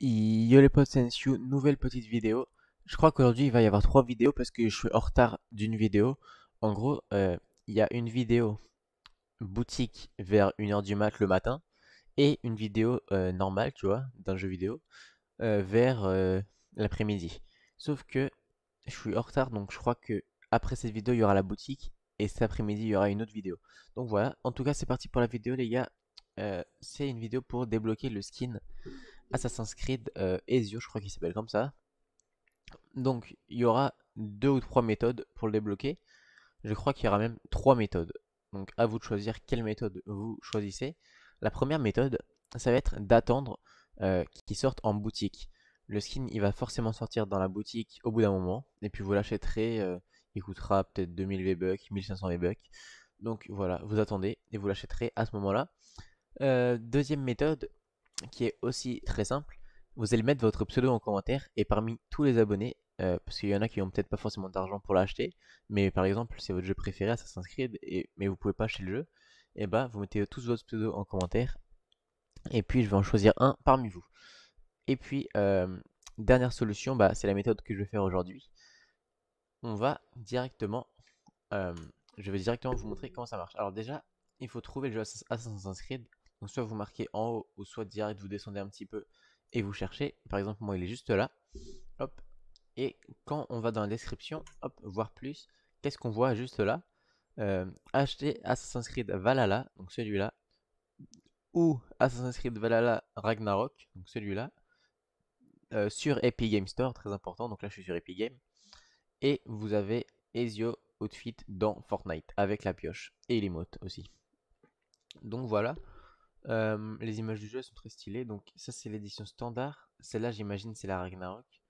Yo les potes, c'est nouvelle petite vidéo. Je crois qu'aujourd'hui il va y avoir trois vidéos parce que je suis en retard d'une vidéo. En gros, euh, il y a une vidéo boutique vers 1h du mat le matin et une vidéo euh, normale, tu vois, d'un jeu vidéo euh, vers l'après-midi. Sauf que je suis en retard donc je crois que après cette vidéo il y aura la boutique et cet après-midi il y aura une autre vidéo. Donc voilà, en tout cas c'est parti pour la vidéo les gars. c'est une vidéo pour débloquer le skin Assassin's Creed euh, Ezio, je crois qu'il s'appelle comme ça. Donc, il y aura deux ou trois méthodes pour le débloquer. Je crois qu'il y aura même trois méthodes. Donc, à vous de choisir quelle méthode vous choisissez. La première méthode, ça va être d'attendre euh, qu'il sorte en boutique. Le skin, il va forcément sortir dans la boutique au bout d'un moment. Et puis, vous l'achèterez. Euh, il coûtera peut-être 2000 V-Bucks, 1500 V-Bucks. Donc, voilà, vous attendez et vous l'achèterez à ce moment-là. deuxième méthode, qui est aussi très simple. Vous allez mettre votre pseudo en commentaire et parmi tous les abonnés, euh, parce qu'il y en a qui ont peut-être pas forcément d'argent pour l'acheter, mais par exemple, c'est votre jeu préféré, Assassin's Creed, et, mais vous pouvez pas acheter le jeu, et eh bah ben, vous mettez tous votre pseudo en commentaire, et puis je vais en choisir un parmi vous. Et puis, euh, dernière solution, bah, c'est la méthode que je vais faire aujourd'hui. On va directement, euh, je vais directement vous montrer comment ça marche. Alors déjà, il faut trouver le jeu Assassin's Creed donc soit vous marquez en haut, ou soit direct vous descendez un petit peu et vous cherchez. Par exemple, moi il est juste là. Hop. Et quand on va dans la description, hop, voir plus, qu'est-ce qu'on voit juste là euh, Acheter Assassin's Creed Valhalla, donc celui-là. Ou Assassin's Creed Valhalla Ragnarok, donc celui-là. Euh, sur Epic Game Store, très important. Donc là je suis sur Epic Game. Et vous avez Ezio Outfit dans Fortnite avec la pioche et les aussi. Donc voilà les images du jeu sont très stylées. Donc ça c'est l'édition standard. Celle-là j'imagine c'est la Ragnarok.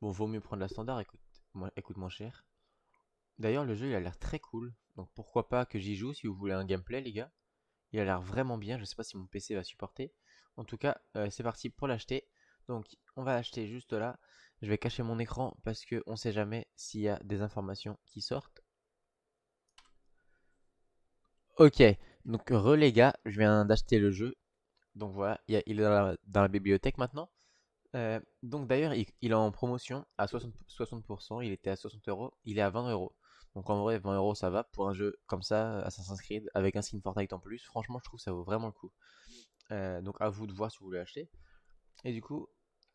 Bon vaut mieux prendre la standard, écoute, moi, écoute moins cher. D'ailleurs le jeu il a l'air très cool. Donc pourquoi pas que j'y joue si vous voulez un gameplay les gars. Il a l'air vraiment bien. Je sais pas si mon PC va supporter. En tout cas euh, c'est parti pour l'acheter. Donc on va l'acheter juste là. Je vais cacher mon écran parce que on sait jamais s'il y a des informations qui sortent. Ok. Donc, re les gars, je viens d'acheter le jeu. Donc voilà, il, est dans la, bibliothèque maintenant. Euh, donc d'ailleurs, il, est en promotion à 60%, il était à 60 euros, il est à 20 euros. Donc en vrai, 20 ça va pour un jeu comme ça, Assassin's Creed, avec un skin Fortnite en plus. Franchement, je trouve que ça vaut vraiment le coup. Euh, donc à vous de voir si vous voulez acheter. Et du coup,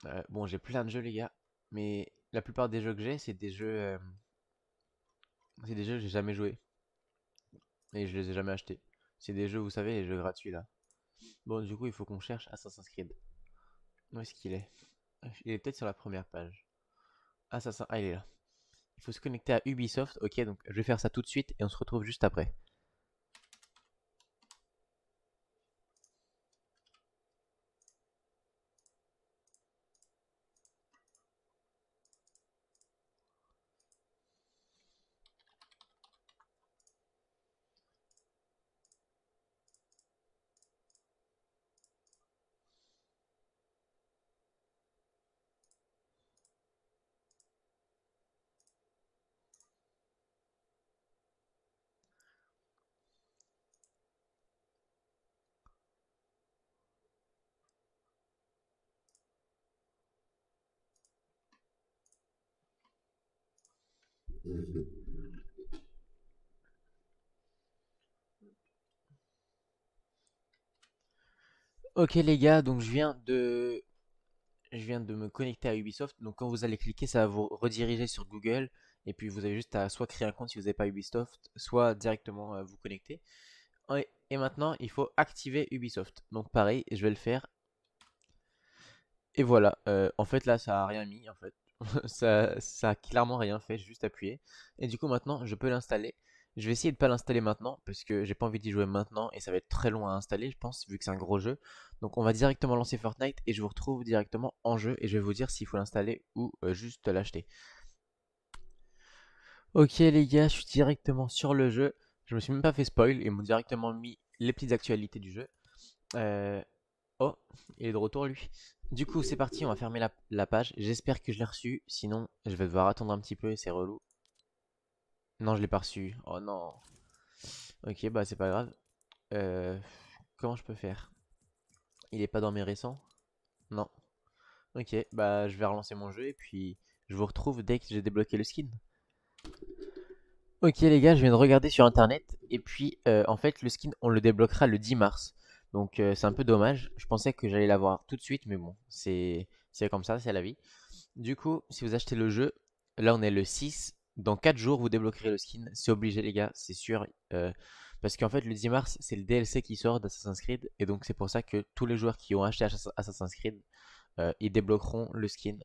euh, bon, j'ai plein de jeux, les gars, mais la plupart des jeux que j'ai, c'est des jeux. c'est des jeux que j'ai jamais joué. Et je les ai jamais achetés. C'est des jeux, vous savez, les jeux gratuits là. Bon, du coup, il faut qu'on cherche Assassin's Creed. Où est-ce qu'il est, il, est il peut-être sur la première page. Assassin, ah, il est là. Il faut se connecter à Ubisoft. Ok, donc je vais faire ça tout de suite et on se retrouve juste après. Ok les gars, donc je viens de je viens de me connecter à Ubisoft. Donc quand vous allez cliquer, ça va vous rediriger sur Google. Et puis vous avez juste à soit créer un compte si vous n'avez pas Ubisoft, soit directement euh, vous connecter. Et maintenant, il faut activer Ubisoft. Donc pareil, je vais le faire. Et voilà. Euh, en fait, là, ça a rien mis. En fait, ça, ça a clairement rien fait, juste appuyé. Et du coup, maintenant, je peux l'installer. Je vais essayer de pas l'installer maintenant parce que j'ai pas envie d'y jouer maintenant et ça va être très long à installer, je pense, vu que c'est un gros jeu. Donc on va directement lancer Fortnite et je vous retrouve directement en jeu et je vais vous dire s'il faut l'installer ou euh, juste l'acheter. Ok les gars, je suis directement sur le jeu. Je me suis même pas fait spoil, ils m'ont directement mis les petites actualités du jeu. Euh, oh, il est de retour lui. Du coup, c'est parti, on va fermer la, page. J'espère que je l'ai reçu, sinon je vais devoir attendre un petit peu, et c'est relou. Non, je l'ai pas reçu. Oh non. Ok, bah c'est pas grave. Euh, comment je peux faire Il est pas dans mes récents Non. Ok, bah je vais relancer mon jeu et puis je vous retrouve dès que j'ai débloqué le skin. Ok les gars, je viens de regarder sur internet et puis euh, en fait le skin on le débloquera le 10 mars. Donc euh, c'est un peu dommage. Je pensais que j'allais l'avoir tout de suite, mais bon, c'est comme ça, c'est la vie. Du coup, si vous achetez le jeu, là on est le 6. Dans 4 jours, vous débloquerez le skin. C'est obligé, les gars, c'est sûr. Euh, parce qu'en fait, le 10 mars, c'est le DLC qui sort d'Assassin's Creed. Et donc, c'est pour ça que tous les joueurs qui ont acheté Assassin's Creed, euh, ils débloqueront le skin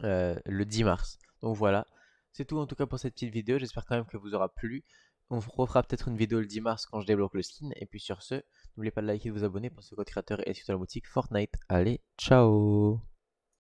le 10 mars. Donc voilà. C'est tout en tout cas pour cette petite vidéo. J'espère quand même que vous aura plu. On refera peut-être une vidéo le 10 mars quand je débloque le skin. Et puis sur ce, n'oubliez pas de liker et de vous abonner pour ce code créateur et sur la boutique Fortnite. Allez, ciao